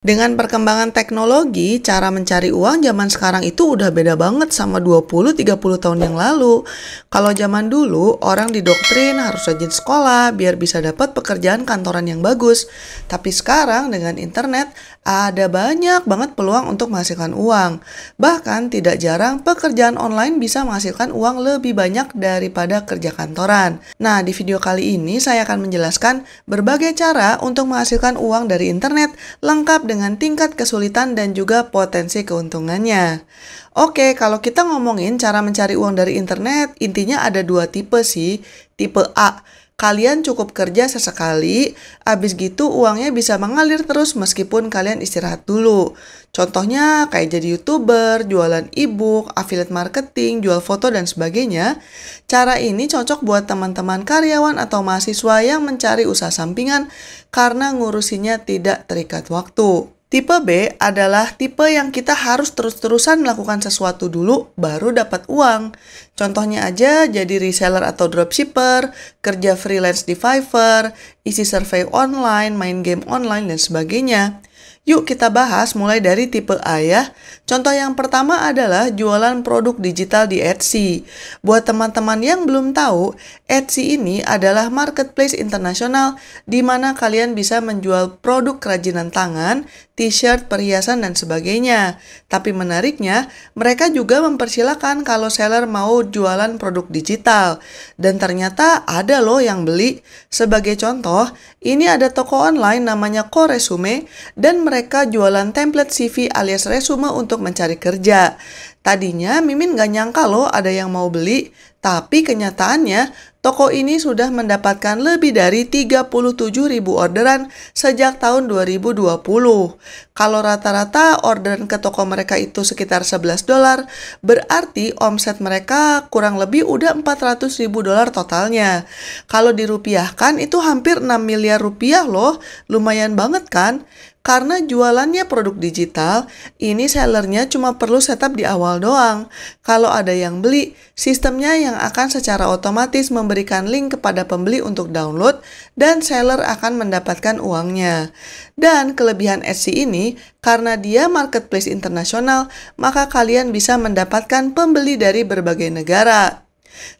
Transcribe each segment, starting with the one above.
Dengan perkembangan teknologi, cara mencari uang zaman sekarang itu udah beda banget sama 20-30 tahun yang lalu. Kalau zaman dulu, orang didoktrin harus rajin sekolah biar bisa dapat pekerjaan kantoran yang bagus. Tapi sekarang dengan internet, ada banyak banget peluang untuk menghasilkan uang. Bahkan tidak jarang pekerjaan online bisa menghasilkan uang lebih banyak daripada kerja kantoran. Nah, di video kali ini saya akan menjelaskan berbagai cara untuk menghasilkan uang dari internet lengkap dengan tingkat kesulitan dan juga potensi keuntungannya. Oke, kalau kita ngomongin cara mencari uang dari internet, intinya ada dua tipe sih. Tipe A, Kalian cukup kerja sesekali, abis gitu uangnya bisa mengalir terus meskipun kalian istirahat dulu. Contohnya kayak jadi YouTuber, jualan e-book, affiliate marketing, jual foto dan sebagainya. Cara ini cocok buat teman-teman karyawan atau mahasiswa yang mencari usaha sampingan karena ngurusinya tidak terikat waktu. Tipe B adalah tipe yang kita harus terus-terusan melakukan sesuatu dulu baru dapat uang. Contohnya aja jadi reseller atau dropshipper, kerja freelance di Fiverr, isi survei online, main game online, dan sebagainya. Yuk kita bahas mulai dari tipe ayah. Contoh yang pertama adalah jualan produk digital di Etsy. Buat teman-teman yang belum tahu, Etsy ini adalah marketplace internasional di mana kalian bisa menjual produk kerajinan tangan, t-shirt, perhiasan, dan sebagainya. Tapi menariknya, mereka juga mempersilahkan kalau seller mau jualan produk digital. Dan ternyata ada loh yang beli. Sebagai contoh, ini ada toko online namanya Koresume dan mereka mereka jualan template CV alias resume untuk mencari kerja. Tadinya Mimin gak nyangka loh ada yang mau beli, tapi kenyataannya toko ini sudah mendapatkan lebih dari 37 ribu orderan sejak tahun 2020. Kalau rata-rata orderan ke toko mereka itu sekitar 11 dolar, berarti omset mereka kurang lebih udah 400 ribu dolar totalnya. Kalau dirupiahkan itu hampir 6 miliar rupiah loh, lumayan banget kan? Karena jualannya produk digital, ini sellernya cuma perlu setup di awal doang. Kalau ada yang beli, sistemnya yang akan secara otomatis memberikan link kepada pembeli untuk download dan seller akan mendapatkan uangnya. Dan kelebihan Etsy ini, karena dia marketplace internasional, maka kalian bisa mendapatkan pembeli dari berbagai negara.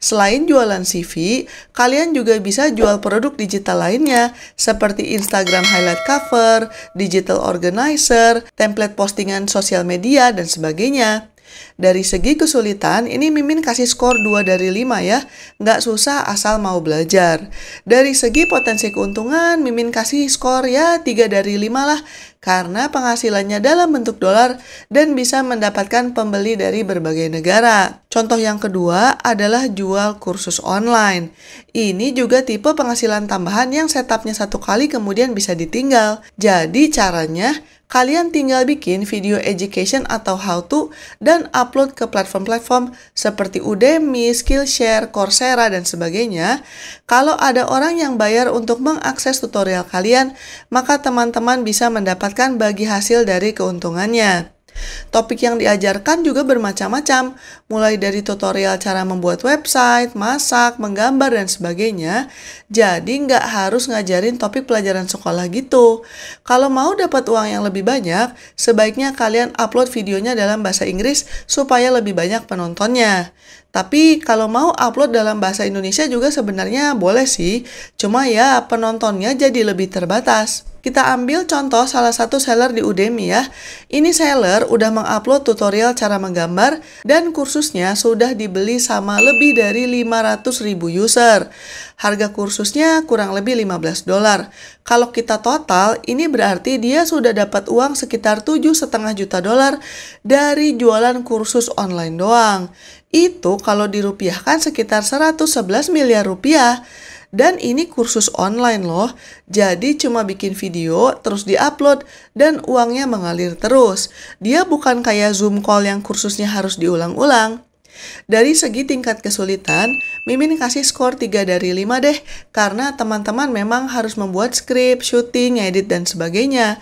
Selain jualan CV, kalian juga bisa jual produk digital lainnya seperti Instagram highlight cover, digital organizer, template postingan sosial media, dan sebagainya. Dari segi kesulitan, ini Mimin kasih skor 2 dari 5 ya. Nggak susah asal mau belajar. Dari segi potensi keuntungan, Mimin kasih skor ya 3 dari 5 lah karena penghasilannya dalam bentuk dolar dan bisa mendapatkan pembeli dari berbagai negara. Contoh yang kedua adalah jual kursus online. Ini juga tipe penghasilan tambahan yang setupnya satu kali kemudian bisa ditinggal. Jadi caranya kalian tinggal bikin video education atau how to dan upload ke platform-platform seperti Udemy, Skillshare, Coursera, dan sebagainya. Kalau ada orang yang bayar untuk mengakses tutorial kalian, maka teman-teman bisa mendapatkan dimanfaatkan bagi hasil dari keuntungannya. Topik yang diajarkan juga bermacam-macam, mulai dari tutorial cara membuat website, masak, menggambar, dan sebagainya. Jadi nggak harus ngajarin topik pelajaran sekolah gitu. Kalau mau dapat uang yang lebih banyak, sebaiknya kalian upload videonya dalam bahasa Inggris supaya lebih banyak penontonnya. Tapi kalau mau upload dalam bahasa Indonesia juga sebenarnya boleh sih, cuma ya penontonnya jadi lebih terbatas. Kita ambil contoh salah satu seller di Udemy ya. Ini seller udah mengupload tutorial cara menggambar dan kursusnya sudah dibeli sama lebih dari 500 ribu user. Harga kursusnya kurang lebih 15 dolar. Kalau kita total, ini berarti dia sudah dapat uang sekitar 7,5 juta dolar dari jualan kursus online doang. Itu kalau dirupiahkan sekitar 111 miliar rupiah. Dan ini kursus online loh, jadi cuma bikin video terus diupload dan uangnya mengalir terus. Dia bukan kayak Zoom call yang kursusnya harus diulang-ulang. Dari segi tingkat kesulitan, Mimin kasih skor 3 dari 5 deh, karena teman-teman memang harus membuat skrip, syuting, edit, dan sebagainya.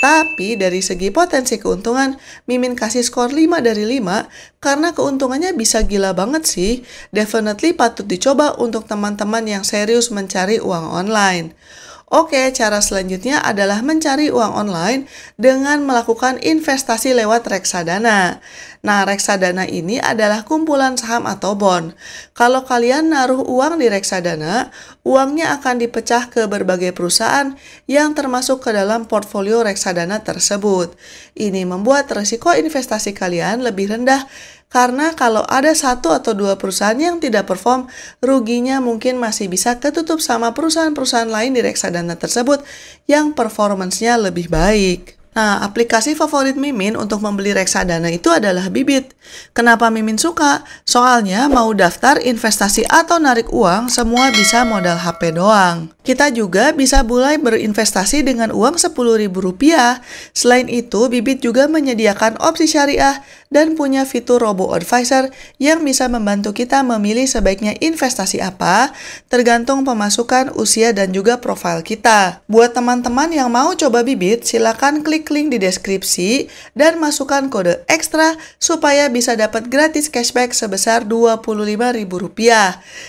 Tapi dari segi potensi keuntungan, Mimin kasih skor 5 dari 5 karena keuntungannya bisa gila banget sih. Definitely patut dicoba untuk teman-teman yang serius mencari uang online. Oke, cara selanjutnya adalah mencari uang online dengan melakukan investasi lewat reksadana. Nah, reksadana ini adalah kumpulan saham atau bond. Kalau kalian naruh uang di reksadana, uangnya akan dipecah ke berbagai perusahaan yang termasuk ke dalam portfolio reksadana tersebut. Ini membuat resiko investasi kalian lebih rendah karena kalau ada satu atau dua perusahaan yang tidak perform, ruginya mungkin masih bisa ketutup sama perusahaan-perusahaan lain di reksadana tersebut yang performancenya lebih baik. Nah, aplikasi favorit Mimin untuk membeli reksadana itu adalah Bibit. Kenapa Mimin suka? Soalnya mau daftar, investasi atau narik uang semua bisa modal HP doang. Kita juga bisa mulai berinvestasi dengan uang Rp10.000. Selain itu, Bibit juga menyediakan opsi syariah dan punya fitur Robo Advisor yang bisa membantu kita memilih sebaiknya investasi apa, tergantung pemasukan, usia, dan juga profil kita. Buat teman-teman yang mau coba bibit, silakan klik link di deskripsi dan masukkan kode ekstra supaya bisa dapat gratis cashback sebesar Rp25.000.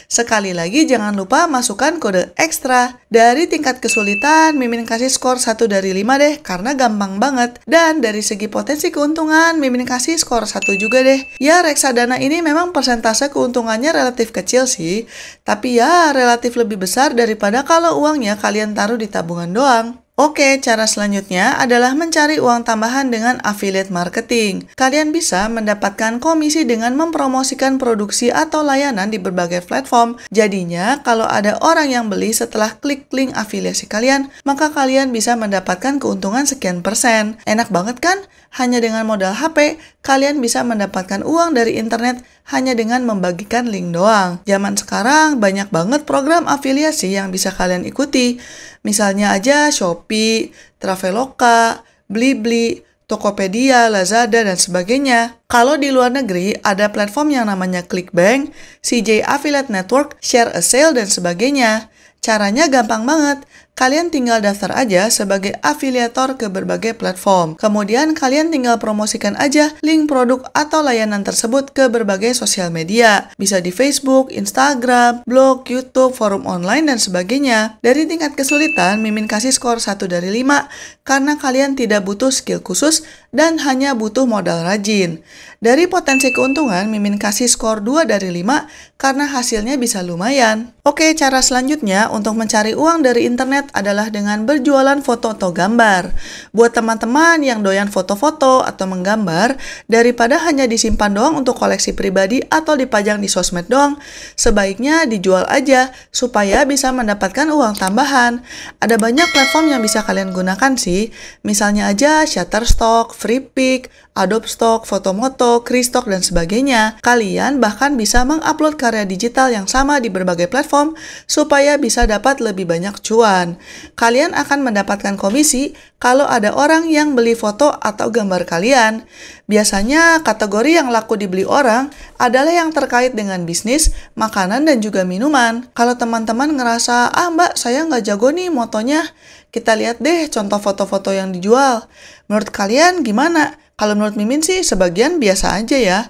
Sekali lagi jangan lupa masukkan kode ekstra. Dari tingkat kesulitan, Mimin kasih skor 1 dari 5 deh karena gampang banget. Dan dari segi potensi keuntungan, Mimin kasih skor 1 juga deh. Ya reksadana ini memang persentase keuntungannya relatif kecil sih, tapi ya relatif lebih besar daripada kalau uangnya kalian taruh di tabungan doang. Oke, cara selanjutnya adalah mencari uang tambahan dengan affiliate marketing. Kalian bisa mendapatkan komisi dengan mempromosikan produksi atau layanan di berbagai platform. Jadinya, kalau ada orang yang beli setelah klik link afiliasi kalian, maka kalian bisa mendapatkan keuntungan sekian persen. Enak banget kan? Hanya dengan modal HP, kalian bisa mendapatkan uang dari internet hanya dengan membagikan link doang. Zaman sekarang banyak banget program afiliasi yang bisa kalian ikuti. Misalnya aja Shopee, Traveloka, Blibli, Tokopedia, Lazada, dan sebagainya. Kalau di luar negeri, ada platform yang namanya Clickbank, CJ Affiliate Network, Share a Sale, dan sebagainya. Caranya gampang banget. Kalian tinggal daftar aja sebagai afiliator ke berbagai platform. Kemudian kalian tinggal promosikan aja link produk atau layanan tersebut ke berbagai sosial media. Bisa di Facebook, Instagram, blog, YouTube, forum online, dan sebagainya. Dari tingkat kesulitan, Mimin kasih skor 1 dari 5 karena kalian tidak butuh skill khusus dan hanya butuh modal rajin. Dari potensi keuntungan, Mimin kasih skor 2 dari 5 karena hasilnya bisa lumayan. Oke, cara selanjutnya untuk mencari uang dari internet internet adalah dengan berjualan foto atau gambar. Buat teman-teman yang doyan foto-foto atau menggambar, daripada hanya disimpan doang untuk koleksi pribadi atau dipajang di sosmed doang, sebaiknya dijual aja supaya bisa mendapatkan uang tambahan. Ada banyak platform yang bisa kalian gunakan sih, misalnya aja Shutterstock, Freepik, Adobe Stock, Fotomoto, Kristock, dan sebagainya. Kalian bahkan bisa mengupload karya digital yang sama di berbagai platform supaya bisa dapat lebih banyak cuan iklan. Kalian akan mendapatkan komisi kalau ada orang yang beli foto atau gambar kalian. Biasanya kategori yang laku dibeli orang adalah yang terkait dengan bisnis, makanan, dan juga minuman. Kalau teman-teman ngerasa, ah mbak saya nggak jago nih motonya, kita lihat deh contoh foto-foto yang dijual. Menurut kalian gimana? Kalau menurut Mimin sih sebagian biasa aja ya.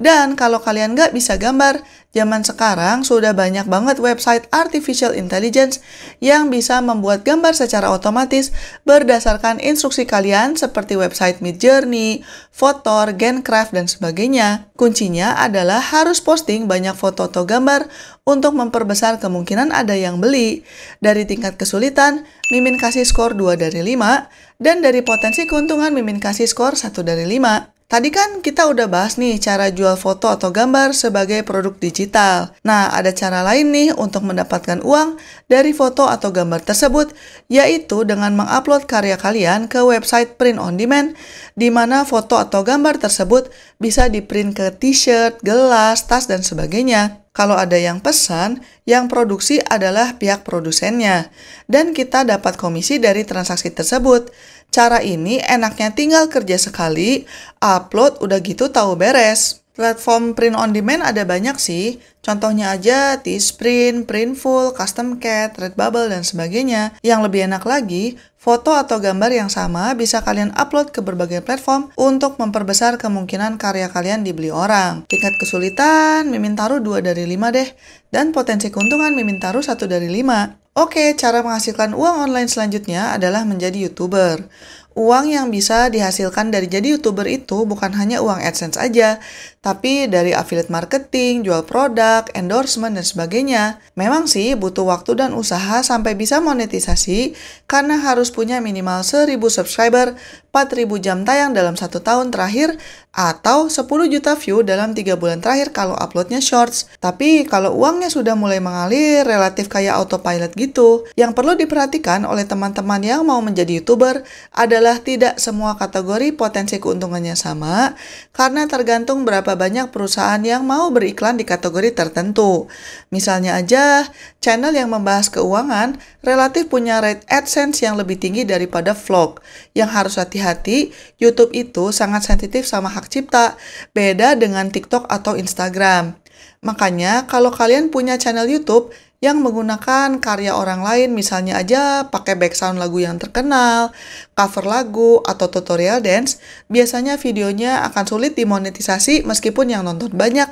Dan kalau kalian nggak bisa gambar, zaman sekarang sudah banyak banget website artificial intelligence yang bisa membuat gambar secara otomatis berdasarkan instruksi kalian seperti website Midjourney, foto, gen craft dan sebagainya. Kuncinya adalah harus posting banyak foto atau gambar untuk memperbesar kemungkinan ada yang beli. Dari tingkat kesulitan, Mimin kasih skor 2 dari 5, dan dari potensi keuntungan Mimin kasih skor 1 dari 5. Tadi kan kita udah bahas nih cara jual foto atau gambar sebagai produk digital. Nah, ada cara lain nih untuk mendapatkan uang dari foto atau gambar tersebut, yaitu dengan mengupload karya kalian ke website print on demand, di mana foto atau gambar tersebut bisa di-print ke t-shirt, gelas, tas, dan sebagainya. Kalau ada yang pesan, yang produksi adalah pihak produsennya, dan kita dapat komisi dari transaksi tersebut. Cara ini enaknya tinggal kerja sekali, upload udah gitu tahu beres. Platform print on demand ada banyak sih, contohnya aja t T-Sprint, Printful, Custom Cat, Redbubble, dan sebagainya. Yang lebih enak lagi, foto atau gambar yang sama bisa kalian upload ke berbagai platform untuk memperbesar kemungkinan karya kalian dibeli orang. Tingkat kesulitan, Mimin taruh 2 dari 5 deh, dan potensi keuntungan Mimin taruh 1 dari 5. Oke, cara menghasilkan uang online selanjutnya adalah menjadi YouTuber. Uang yang bisa dihasilkan dari jadi YouTuber itu bukan hanya uang AdSense aja, tapi dari affiliate marketing, jual produk, endorsement, dan sebagainya. Memang sih butuh waktu dan usaha sampai bisa monetisasi karena harus punya minimal 1000 subscriber 4.000 jam tayang dalam satu tahun terakhir atau 10 juta view dalam tiga bulan terakhir kalau uploadnya shorts. Tapi kalau uangnya sudah mulai mengalir, relatif kayak autopilot gitu. Yang perlu diperhatikan oleh teman-teman yang mau menjadi YouTuber adalah tidak semua kategori potensi keuntungannya sama, karena tergantung berapa banyak perusahaan yang mau beriklan di kategori tertentu. Misalnya aja, channel yang membahas keuangan relatif punya rate AdSense yang lebih tinggi daripada vlog. Yang harus hati-hati, YouTube itu sangat sensitif sama hak cipta, beda dengan TikTok atau Instagram. Makanya, kalau kalian punya channel YouTube, yang menggunakan karya orang lain misalnya aja pakai background lagu yang terkenal, cover lagu, atau tutorial dance, biasanya videonya akan sulit dimonetisasi meskipun yang nonton banyak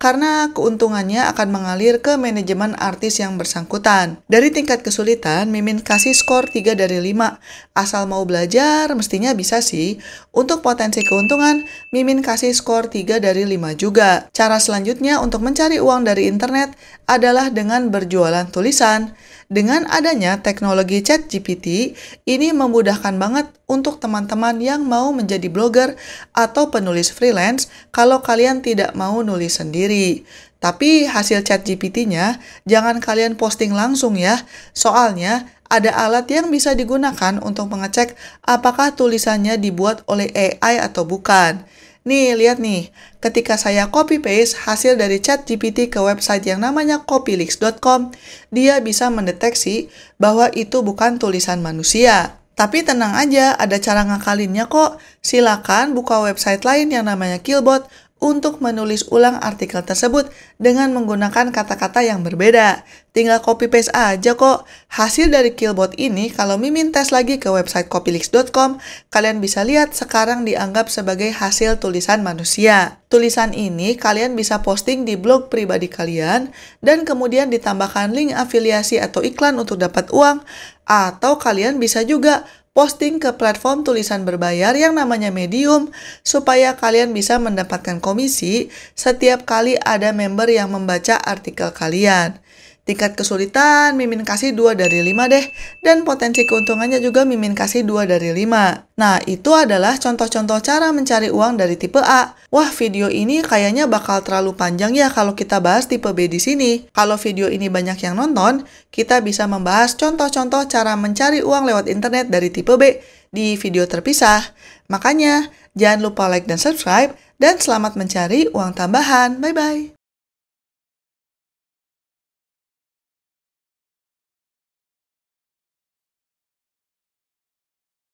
karena keuntungannya akan mengalir ke manajemen artis yang bersangkutan. Dari tingkat kesulitan, Mimin kasih skor 3 dari 5. Asal mau belajar, mestinya bisa sih. Untuk potensi keuntungan, Mimin kasih skor 3 dari 5 juga. Cara selanjutnya untuk mencari uang dari internet adalah dengan berjualan penjualan tulisan. Dengan adanya teknologi chat GPT, ini memudahkan banget untuk teman-teman yang mau menjadi blogger atau penulis freelance kalau kalian tidak mau nulis sendiri. Tapi hasil chat GPT-nya jangan kalian posting langsung ya, soalnya ada alat yang bisa digunakan untuk mengecek apakah tulisannya dibuat oleh AI atau bukan. Nih, lihat nih. Ketika saya copy paste hasil dari chat GPT ke website yang namanya copylix.com, dia bisa mendeteksi bahwa itu bukan tulisan manusia. Tapi tenang aja, ada cara ngakalinnya kok. Silakan buka website lain yang namanya Killbot untuk menulis ulang artikel tersebut dengan menggunakan kata-kata yang berbeda. Tinggal copy paste aja kok. Hasil dari Killbot ini kalau Mimin tes lagi ke website copylix.com, kalian bisa lihat sekarang dianggap sebagai hasil tulisan manusia. Tulisan ini kalian bisa posting di blog pribadi kalian dan kemudian ditambahkan link afiliasi atau iklan untuk dapat uang atau kalian bisa juga posting ke platform tulisan berbayar yang namanya Medium supaya kalian bisa mendapatkan komisi setiap kali ada member yang membaca artikel kalian. Tingkat kesulitan Mimin kasih 2 dari 5 deh dan potensi keuntungannya juga Mimin kasih 2 dari 5. Nah, itu adalah contoh-contoh cara mencari uang dari tipe A. Wah, video ini kayaknya bakal terlalu panjang ya kalau kita bahas tipe B di sini. Kalau video ini banyak yang nonton, kita bisa membahas contoh-contoh cara mencari uang lewat internet dari tipe B di video terpisah. Makanya, jangan lupa like dan subscribe, dan selamat mencari uang tambahan. Bye bye.